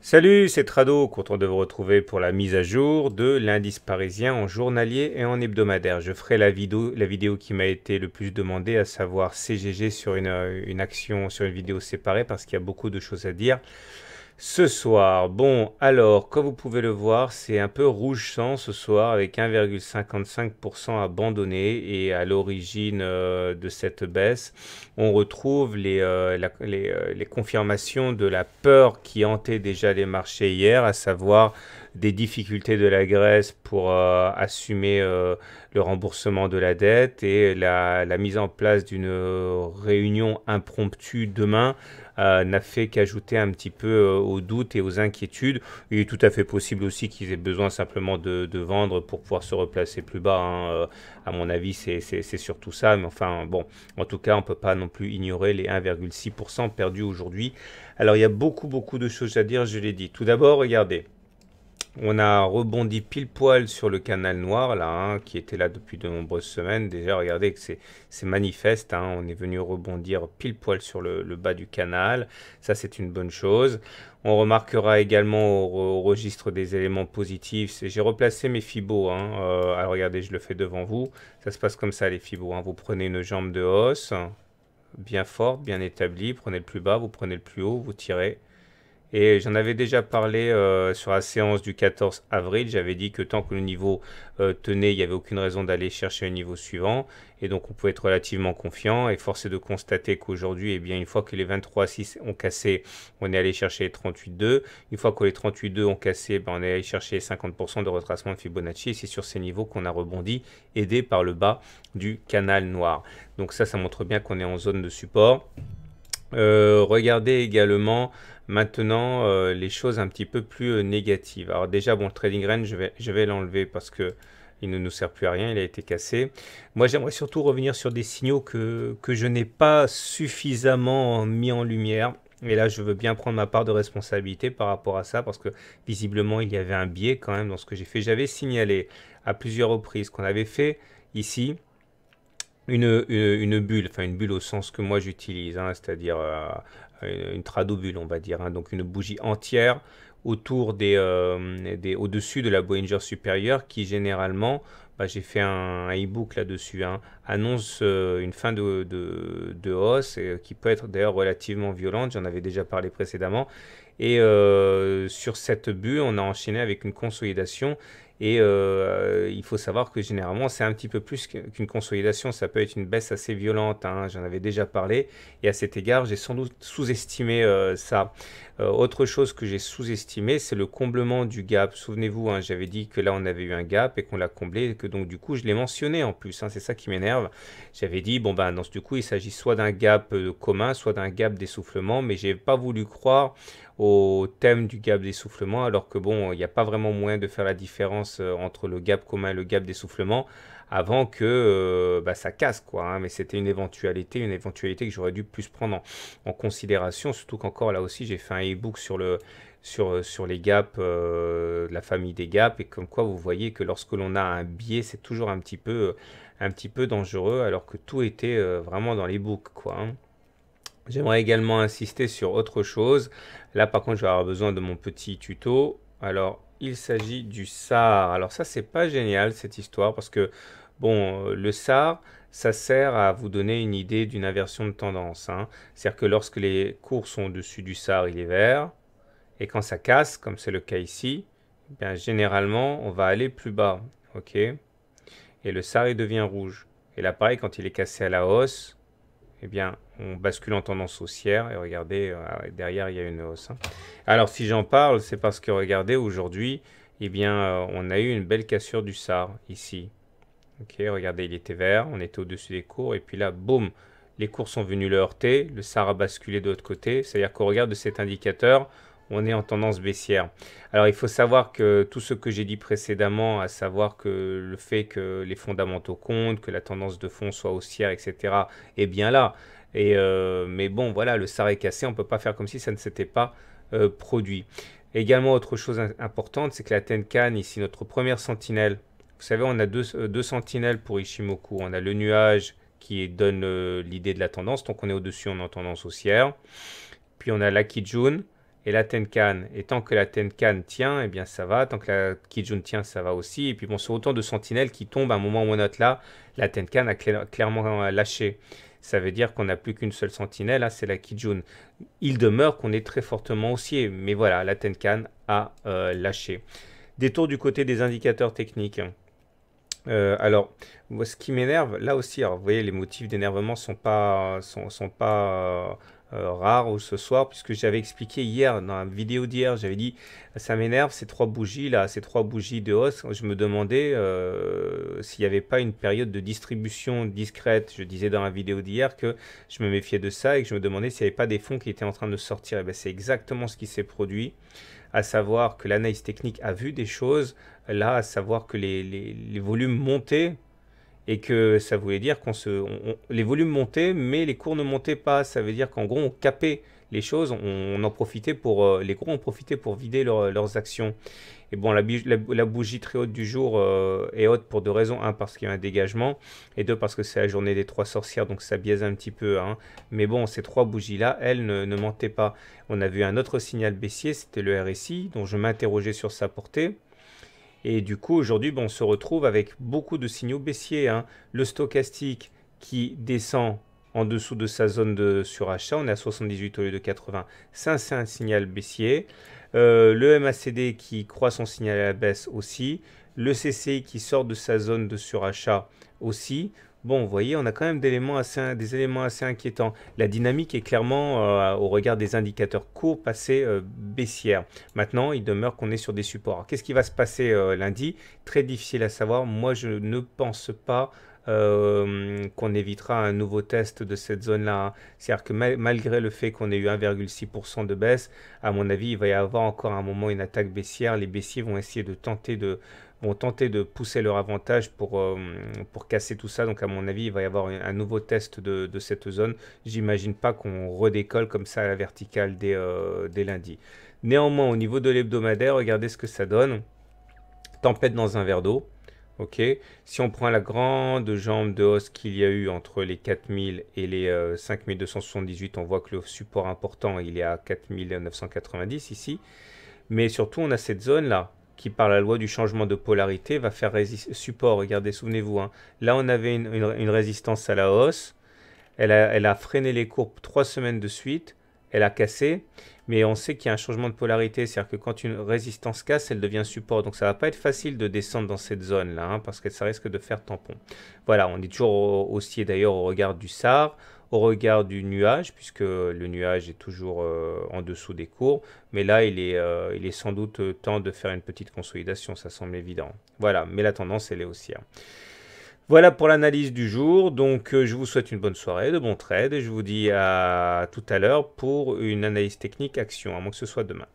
Salut, c'est Trado, content de vous retrouver pour la mise à jour de l'indice parisien en journalier et en hebdomadaire. Je ferai la vidéo, la vidéo qui m'a été le plus demandée, à savoir CGG sur une, euh, une action, sur une vidéo séparée, parce qu'il y a beaucoup de choses à dire ce soir. Bon, alors, comme vous pouvez le voir, c'est un peu rouge sang ce soir avec 1,55% abandonné. Et à l'origine euh, de cette baisse, on retrouve les, euh, euh, les confirmations de la peur qui hantait déjà les marchés hier, à savoir des difficultés de la Grèce pour euh, assumer euh, le remboursement de la dette et la, mise en place d'une réunion impromptue demain euh, n'a fait qu'ajouter un petit peu aux doutes et aux inquiétudes. Il est tout à fait possible aussi qu'ils aient besoin simplement de, vendre pour pouvoir se replacer plus bas. Hein, à mon avis, c'est surtout ça. Mais enfin, bon, en tout cas, on ne peut pas non plus ignorer les 1,6% perdus aujourd'hui. Alors, il y a beaucoup, beaucoup de choses à dire, je l'ai dit. Tout d'abord, regardez on a rebondi pile poil sur le canal noir, là, hein, qui était là depuis de nombreuses semaines. Déjà, regardez que c'est manifeste. Hein. on est venu rebondir pile poil sur le, bas du canal. Ça, c'est une bonne chose. On remarquera également au, registre des éléments positifs. J'ai replacé mes fibos. Hein. Euh, alors, regardez, je le fais devant vous. Ça se passe comme ça, les fibos. Vous prenez une jambe de hausse, bien forte, bien établie. Prenez le plus bas, vous prenez le plus haut, vous tirez et j'en avais déjà parlé euh, sur la séance du 14 avril. J'avais dit que tant que le niveau euh, tenait, il n'y avait aucune raison d'aller chercher un niveau suivant. Et donc on pouvait être relativement confiant. Et force est de constater qu'aujourd'hui, eh bien, une fois que les 23,6 ont cassé, on est allé chercher les 38,2. Une fois que les 38,2 ont cassé, ben, on est allé chercher 50% de retracement de Fibonacci. Et c'est sur ces niveaux qu'on a rebondi, aidé par le bas du canal noir. Donc ça, ça montre bien qu'on est en zone de support. Euh, regardez également maintenant euh, les choses un petit peu plus euh, négatives. Alors déjà, bon, le trading range, je vais, l'enlever parce que il ne nous sert plus à rien, il a été cassé. Moi, j'aimerais surtout revenir sur des signaux que, que je n'ai pas suffisamment mis en lumière. Et là, je veux bien prendre ma part de responsabilité par rapport à ça, parce que visiblement, il y avait un biais quand même dans ce que j'ai fait. J'avais signalé à plusieurs reprises qu'on avait fait ici une, bulle, enfin une bulle au sens que moi j'utilise, hein, c'est-à-dire euh, une, trado tradobule, on va dire, hein, donc une bougie entière autour des, euh, au-dessus de la Bollinger supérieure qui généralement, bah, j'ai fait un, e-book e book là dessus hein, annonce euh, une fin de, hausse qui peut être d'ailleurs relativement violente, j'en avais déjà parlé précédemment, et euh, sur cette but, on a enchaîné avec une consolidation. Et euh, il faut savoir que généralement, c'est un petit peu plus qu'une consolidation. Ça peut être une baisse assez violente. Hein, j'en avais déjà parlé. Et à cet égard, j'ai sans doute sous-estimé euh, ça. autre chose que j'ai sous-estimé, c'est le comblement du gap. Souvenez-vous, hein, j'avais dit que là, on avait eu un gap et qu'on l'a comblé. Et que donc, du coup, je l'ai mentionné en plus. Hein. c'est ça qui m'énerve. J'avais dit, bon, ben, dans du coup, il s'agit soit d'un gap commun, soit d'un gap d'essoufflement. Mais j'ai pas voulu croire au thème du gap d'essoufflement, alors que bon, il n'y a pas vraiment moyen de faire la différence euh, entre le gap commun et le gap d'essoufflement avant que euh, bah, ça casse quoi. Hein. mais c'était une éventualité, une éventualité que j'aurais dû plus prendre en, considération, surtout qu'encore là aussi j'ai fait un e-book sur le sur, euh, sur les gaps, la famille des gaps, et comme quoi vous voyez que lorsque l'on a un biais, c'est toujours un petit peu un petit peu dangereux, alors que tout était vraiment dans les books quoi. Hein. J'aimerais également insister sur autre chose. Là, par contre, je vais avoir besoin de mon petit tuto. Alors, il s'agit du SAR. Alors ça, c'est pas génial, cette histoire, parce que, bon, euh, le SAR, ça sert à vous donner une idée d'une inversion de tendance. Hein. C'est-à-dire que lorsque les cours sont au-dessus du SAR, il est vert. Et quand ça casse, comme c'est le cas ici, eh bien, généralement, on va aller plus bas. OK Et le SAR, il devient rouge. Et là, pareil, quand il est cassé à la hausse, eh bien, on bascule en tendance haussière. Et regardez, euh, derrière, il y a une hausse. Hein. Alors, si j'en parle, c'est parce que, regardez, aujourd'hui, eh bien, euh, on a eu une belle cassure du SAR, ici. Ok, regardez, il était vert, on était au-dessus des cours, et puis là, boum, les cours sont venus le heurter, le SAR a basculé de l'autre côté. C'est-à-dire qu'on regarde de cet indicateur, on est en tendance baissière. Alors il faut savoir que tout ce que j'ai dit précédemment, à savoir que le fait que les fondamentaux comptent, que la tendance de fond soit haussière, etc., est bien là. Et, euh, mais bon, voilà, le SAR est cassé, on ne peut pas faire comme si ça ne s'était pas euh, produit. Également, autre chose importante, c'est que la Tenkan, ici notre première sentinelle, vous savez, on a deux, euh, sentinelles pour Ishimoku. On a le nuage qui donne l'idée de la tendance, donc on est au-dessus, on est en tendance haussière. Puis on a l'Akijun, et la Tenkan. Et tant que la Tenkan tient, eh bien ça va. Tant que la Kijun tient, ça va aussi. Et puis bon, sur autant de sentinelles qui tombent à un moment ou à un autre là, la Tenkan a clairement lâché. Ça veut dire qu'on n'a plus qu'une seule sentinelle, hein, c'est la Kijun. Il demeure qu'on est très fortement haussier, mais voilà, la Tenkan a euh, lâché. Détour du côté des indicateurs techniques. Euh, alors, ce qui m'énerve, là aussi, vous voyez, les motifs d'énervement sont pas, sont, pas ou ce soir, puisque j'avais expliqué hier, dans la vidéo d'hier, j'avais dit ça m'énerve ces trois bougies là, ces trois bougies de hausse. Je me demandais euh, s'il n'y avait pas une période de distribution discrète. Je disais dans la vidéo d'hier que je me méfiais de ça et que je me demandais s'il n'y avait pas des fonds qui étaient en train de sortir. Et eh bien c'est exactement ce qui s'est produit à savoir que l'analyse technique a vu des choses, là, à savoir que les, les, les volumes montaient et que ça voulait dire qu'on se, les volumes montaient, mais les cours ne montaient pas. Ça veut dire qu'en gros, on capait les choses, on, en profitait pour, euh, les gros ont profité pour vider leurs actions. Et bon, la, bougie très haute du jour euh, est haute pour deux raisons. Un, parce qu'il y a un dégagement, et deux, parce que c'est la journée des trois sorcières, donc ça biaise un petit peu. Hein. Mais bon, ces trois bougies-là, elles ne, ne pas. On a vu un autre signal baissier, c'était le RSI, dont je m'interrogeais sur sa portée. Et du coup, aujourd'hui, bon, on se retrouve avec beaucoup de signaux baissiers. Hein. Le stochastique qui descend en dessous de sa zone de surachat, on est à 78 au lieu de 80. Ça, c'est un signal baissier. Euh, le MACD qui croit son signal à la baisse aussi le CCI qui sort de sa zone de surachat aussi. Bon, vous voyez, on a quand même des éléments assez, inquiétants. La dynamique est clairement, euh, au regard des indicateurs courts, passée euh, baissière. Maintenant, il demeure qu'on est sur des supports. Qu'est-ce qui va se passer euh, lundi Très difficile à savoir. Moi, je ne pense pas euh, qu'on évitera un nouveau test de cette zone-là. Hein. C'est-à-dire que malgré le fait qu'on ait eu 1,6% de baisse, à mon avis, il va y avoir encore un moment une attaque baissière. Les baissiers vont essayer de tenter de vont tenter de pousser leur avantage pour, euh, pour casser tout ça. Donc à mon avis, il va y avoir un, nouveau test de, cette zone. J'imagine pas qu'on redécolle comme ça à la verticale dès, euh, dès lundi. Néanmoins, au niveau de l'hebdomadaire, regardez ce que ça donne. Tempête dans un verre d'eau. Ok, si on prend la grande jambe de hausse qu'il y a eu entre les 4000 et les 5278, euh, on voit que le support important il est à 4990 ici. Mais surtout, on a cette zone là qui, par la loi du changement de polarité, va faire support. Regardez, souvenez-vous, hein. là on avait une, résistance à la hausse. elle a freiné les courbes trois semaines de suite elle a cassé, mais on sait qu'il y a un changement de polarité, c'est-à-dire que quand une résistance casse, elle devient support, donc ça va pas être facile de descendre dans cette zone-là, hein, parce que ça risque de faire tampon. Voilà, on est toujours haussier d'ailleurs au regard du SAR, au regard du nuage, puisque le nuage est toujours euh, en dessous des cours, mais là il est, euh, il est sans doute temps de faire une petite consolidation, ça semble évident. Voilà, mais la tendance elle est haussière. Voilà pour l'analyse du jour. Donc, euh, je vous souhaite une bonne soirée, de bons trades. Et je vous dis à tout à l'heure pour une analyse technique action, à moins que ce soit demain.